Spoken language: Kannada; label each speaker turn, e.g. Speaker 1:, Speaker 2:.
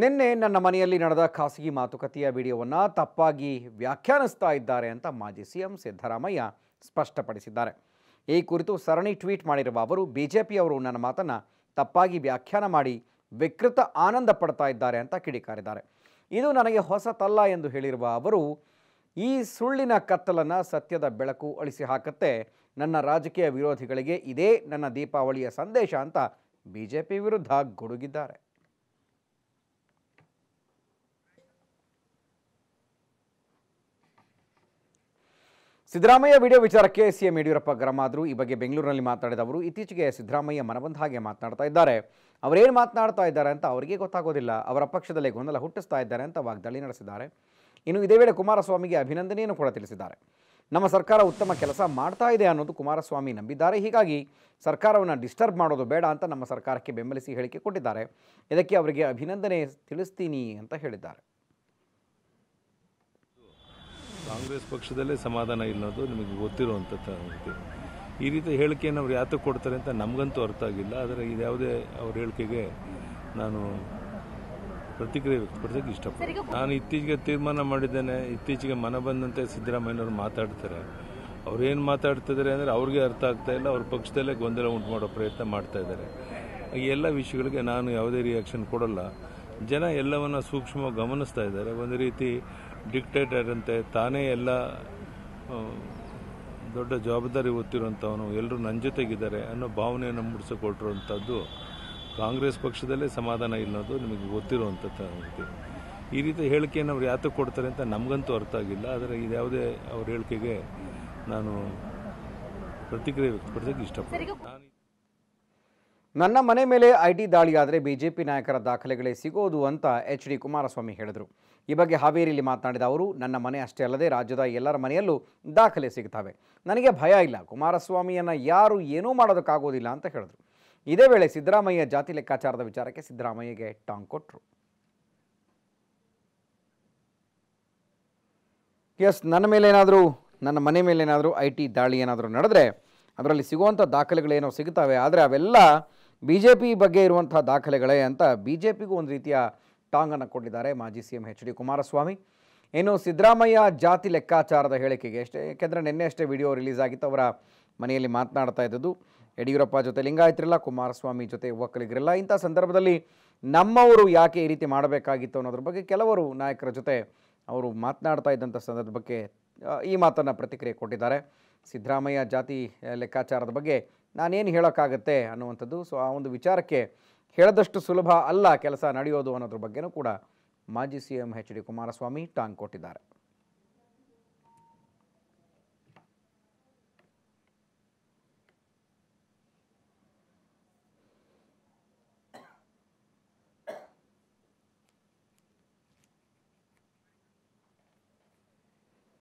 Speaker 1: ನಿನ್ನೆ ನನ್ನ ಮನೆಯಲ್ಲಿ ನಡೆದ ಖಾಸಗಿ ಮಾತುಕತೆಯ ವಿಡಿಯೋವನ್ನು ತಪ್ಪಾಗಿ ವ್ಯಾಖ್ಯಾನಿಸ್ತಾ ಇದ್ದಾರೆ ಅಂತ ಮಾಜಿ ಸಿಎಂ ಸಿದ್ದರಾಮಯ್ಯ ಸ್ಪಷ್ಟಪಡಿಸಿದ್ದಾರೆ ಈ ಕುರಿತು ಸರಣಿ ಟ್ವೀಟ್ ಮಾಡಿರುವ ಅವರು ಬಿಜೆಪಿಯವರು ನನ್ನ ಮಾತನ್ನು ತಪ್ಪಾಗಿ ವ್ಯಾಖ್ಯಾನ ಮಾಡಿ ವಿಕೃತ ಆನಂದ ಪಡ್ತಾ ಇದ್ದಾರೆ ಅಂತ ಕಿಡಿಕಾರಿದ್ದಾರೆ ಇದು ನನಗೆ ಹೊಸತಲ್ಲ ಎಂದು ಹೇಳಿರುವ ಅವರು ಈ ಸುಳ್ಳಿನ ಕತ್ತಲನ್ನು ಸತ್ಯದ ಬೆಳಕು ಅಳಿಸಿ ಹಾಕುತ್ತೆ ನನ್ನ ರಾಜಕೀಯ ವಿರೋಧಿಗಳಿಗೆ ಇದೇ ನನ್ನ ದೀಪಾವಳಿಯ ಸಂದೇಶ ಅಂತ ಬಿಜೆಪಿ ವಿರುದ್ಧ ಗುಡುಗಿದ್ದಾರೆ ಸಿದ್ದರಾಮಯ್ಯ ವಿಡಿಯೋ ವಿಚಾರಕ್ಕೆ ಸಿಎಂ ಯಡಿಯೂರಪ್ಪ ಗರಂ ಈ ಬಗ್ಗೆ ಬೆಂಗಳೂರಿನಲ್ಲಿ ಮಾತನಾಡಿದ ಅವರು ಇತ್ತೀಚೆಗೆ ಸಿದ್ದರಾಮಯ್ಯ ಮನಬಂದ ಹಾಗೆ ಮಾತನಾಡ್ತಾ ಇದ್ದಾರೆ ಅವರೇನು ಮಾತನಾಡ್ತಾ ಇದ್ದಾರೆ ಅಂತ ಅವರಿಗೆ ಗೊತ್ತಾಗೋದಿಲ್ಲ ಅವರ ಪಕ್ಷದಲ್ಲಿ ಗೊಂದಲ ಹುಟ್ಟಿಸ್ತಾ ಇದ್ದಾರೆ ಅಂತ ವಾಗ್ದಾಳಿ ನಡೆಸಿದ್ದಾರೆ ಇನ್ನು ಇದೇ ವೇಳೆ ಕುಮಾರಸ್ವಾಮಿಗೆ ಅಭಿನಂದನೆಯನ್ನು ಕೂಡ ತಿಳಿಸಿದ್ದಾರೆ ನಮ್ಮ ಸರ್ಕಾರ ಉತ್ತಮ ಕೆಲಸ ಮಾಡ್ತಾ ಇದೆ ಅನ್ನೋದು ಕುಮಾರಸ್ವಾಮಿ ನಂಬಿದ್ದಾರೆ ಹೀಗಾಗಿ ಸರ್ಕಾರವನ್ನು ಡಿಸ್ಟರ್ಬ್ ಮಾಡೋದು ಬೇಡ ಅಂತ ನಮ್ಮ ಸರ್ಕಾರಕ್ಕೆ ಬೆಂಬಲಿಸಿ ಹೇಳಿಕೆ ಕೊಟ್ಟಿದ್ದಾರೆ ಇದಕ್ಕೆ ಅವರಿಗೆ ಅಭಿನಂದನೆ ತಿಳಿಸ್ತೀನಿ ಅಂತ ಹೇಳಿದ್ದಾರೆ
Speaker 2: ಕಾಂಗ್ರೆಸ್ ಪಕ್ಷದಲ್ಲೇ ಸಮಾಧಾನ ಇಲ್ಲೋದು ನಿಮಗೆ ಗೊತ್ತಿರುವಂಥ ಈ ರೀತಿ ಹೇಳಿಕೆಯನ್ನು ಅವ್ರು ಯಾತಕ್ಕೆ ಕೊಡ್ತಾರೆ ಅಂತ ನಮಗಂತೂ ಅರ್ಥ ಆಗಿಲ್ಲ ಆದರೆ ಇದು ಯಾವುದೇ ಅವ್ರ ಹೇಳಿಕೆಗೆ ನಾನು ಪ್ರತಿಕ್ರಿಯೆ ವ್ಯಕ್ತಪಡಿಸೋಕೆ ಇಷ್ಟಪಡ್ತೀನಿ ನಾನು ಇತ್ತೀಚೆಗೆ ತೀರ್ಮಾನ ಮಾಡಿದ್ದೇನೆ ಇತ್ತೀಚೆಗೆ ಮನ ಬಂದಂತೆ ಸಿದ್ದರಾಮಯ್ಯನವರು ಮಾತಾಡ್ತಾರೆ ಅವ್ರೇನು ಮಾತಾಡ್ತಿದ್ದಾರೆ ಅಂದರೆ ಅವ್ರಿಗೆ ಅರ್ಥ ಆಗ್ತಾ ಇಲ್ಲ ಅವ್ರ ಪಕ್ಷದಲ್ಲೇ ಗೊಂದಲ ಉಂಟು ಮಾಡೋ ಪ್ರಯತ್ನ ಮಾಡ್ತಾ ಇದ್ದಾರೆ ಈ ಎಲ್ಲ ವಿಷಯಗಳಿಗೆ ನಾನು ಯಾವುದೇ ರಿಯಾಕ್ಷನ್ ಕೊಡಲ್ಲ ಜನ ಎಲ್ಲವನ್ನು ಸೂಕ್ಷ್ಮವಾಗಿ ಗಮನಿಸ್ತಾ ಇದ್ದಾರೆ ಒಂದು ರೀತಿ ಡಿಕ್ಟೇಟರ್ ಅಂತೆ ತಾನೇ ಎಲ್ಲ ದೊಡ್ಡ ಜವಾಬ್ದಾರಿ ಹೊತ್ತಿರುವಂಥವನು ಎಲ್ಲರೂ ನನ್ನ ಜೊತೆಗಿದ್ದಾರೆ ಅನ್ನೋ ಭಾವನೆಯನ್ನು ಮೂಡಿಸಿಕೊಟ್ಟಿರುವಂಥದ್ದು ಕಾಂಗ್ರೆಸ್ ಪಕ್ಷದಲ್ಲೇ ಸಮಾಧಾನ ಇಲ್ಲೋದು ನಿಮಗೆ ಗೊತ್ತಿರುವಂಥ ಈ ರೀತಿ ಹೇಳಿಕೆಯನ್ನು ಅವ್ರು ಯಾತಕ್ಕೆ ಕೊಡ್ತಾರೆ ಅಂತ ನಮಗಂತೂ ಅರ್ಥ ಆಗಿಲ್ಲ ಆದರೆ ಇದ್ಯಾವುದೇ
Speaker 1: ಅವ್ರ ಹೇಳಿಕೆಗೆ ನಾನು ಪ್ರತಿಕ್ರಿಯೆ ವ್ಯಕ್ತಪಡಿಸೋಕ್ಕೆ
Speaker 2: ಇಷ್ಟಪಡ್ತೀನಿ
Speaker 1: ನನ್ನ ಮನೆ ಮೇಲೆ ಐಟಿ ದಾಳಿಯಾದರೆ ಬಿಜೆಪಿ ನಾಯಕರ ದಾಖಲೆಗಳೇ ಸಿಗೋದು ಅಂತ ಎಚ್ ಡಿ ಕುಮಾರಸ್ವಾಮಿ ಹೇಳಿದರು ಈ ಬಗ್ಗೆ ಹಾವೇರಿಯಲ್ಲಿ ಮಾತನಾಡಿದ ಅವರು ನನ್ನ ಮನೆ ಅಷ್ಟೇ ಅಲ್ಲದೆ ರಾಜ್ಯದ ಎಲ್ಲರ ಮನೆಯಲ್ಲೂ ದಾಖಲೆ ಸಿಗ್ತವೆ ನನಗೆ ಭಯ ಇಲ್ಲ ಕುಮಾರಸ್ವಾಮಿಯನ್ನು ಯಾರು ಏನೂ ಮಾಡೋದಕ್ಕಾಗೋದಿಲ್ಲ ಅಂತ ಹೇಳಿದರು ಇದೇ ವೇಳೆ ಸಿದ್ದರಾಮಯ್ಯ ಜಾತಿ ಲೆಕ್ಕಾಚಾರದ ವಿಚಾರಕ್ಕೆ ಸಿದ್ದರಾಮಯ್ಯಗೆ ಟಾಂಗ್ ಕೊಟ್ಟರು ಎಸ್ ನನ್ನ ಮೇಲೆ ಏನಾದರೂ ನನ್ನ ಮನೆ ಮೇಲೆ ಏನಾದರೂ ಐ ಟಿ ದಾಳಿ ಏನಾದರೂ ನಡೆದ್ರೆ ಅದರಲ್ಲಿ ಸಿಗುವಂಥ ದಾಖಲೆಗಳೇನೋ ಸಿಗ್ತವೆ ಆದರೆ ಅವೆಲ್ಲ ಬಿ ಜೆ ಪಿ ಬಗ್ಗೆ ಇರುವಂಥ ದಾಖಲೆಗಳೇ ಅಂತ ಬಿ ಜೆ ಪಿಗೂ ಒಂದು ರೀತಿಯ ಟಾಂಗನ್ನು ಕೊಟ್ಟಿದ್ದಾರೆ ಮಾಜಿ C M H D Kumaraswamy ಏನು ಸಿದ್ದರಾಮಯ್ಯ ಜಾತಿ ಲೆಕ್ಕಾಚಾರದ ಹೇಳಿಕೆಗೆ ಅಷ್ಟೇ ಏಕೆಂದರೆ ನಿನ್ನೆ ಅಷ್ಟೇ ವಿಡಿಯೋ ರಿಲೀಸ್ ಆಗಿತ್ತು ಅವರ ಮನೆಯಲ್ಲಿ ಮಾತನಾಡ್ತಾ ಇದ್ದದ್ದು ಯಡಿಯೂರಪ್ಪ ಜೊತೆ ಲಿಂಗಾಯತ್ರಿಲ್ಲ ಕುಮಾರಸ್ವಾಮಿ ಜೊತೆ ಒಕ್ಕಲಿಗರಿಲ್ಲ ಇಂಥ ಸಂದರ್ಭದಲ್ಲಿ ನಮ್ಮವರು ಯಾಕೆ ಈ ರೀತಿ ಮಾಡಬೇಕಾಗಿತ್ತು ಅನ್ನೋದ್ರ ಬಗ್ಗೆ ಕೆಲವರು ನಾಯಕರ ಜೊತೆ ಅವರು ಮಾತನಾಡ್ತಾ ಇದ್ದಂಥ ಸಂದರ್ಭಕ್ಕೆ ಈ ಮಾತನ್ನು ಪ್ರತಿಕ್ರಿಯೆ ಕೊಟ್ಟಿದ್ದಾರೆ ಸಿದ್ದರಾಮಯ್ಯ ಜಾತಿ ಲೆಕ್ಕಾಚಾರದ ಬಗ್ಗೆ ನಾನೇನು ಹೇಳೋಕ್ಕಾಗತ್ತೆ ಅನ್ನುವಂಥದ್ದು ಸೊ ಆ ಒಂದು ವಿಚಾರಕ್ಕೆ ಹೇಳದಷ್ಟು ಸುಲಭ ಅಲ್ಲ ಕೆಲಸ ನಡೆಯೋದು ಅನ್ನೋದ್ರ ಬಗ್ಗೆನೂ ಕೂಡ ಮಾಜಿ ಸಿ ಎಂ ಡಿ ಕುಮಾರಸ್ವಾಮಿ ಟಾಂಗ್ ಕೊಟ್ಟಿದ್ದಾರೆ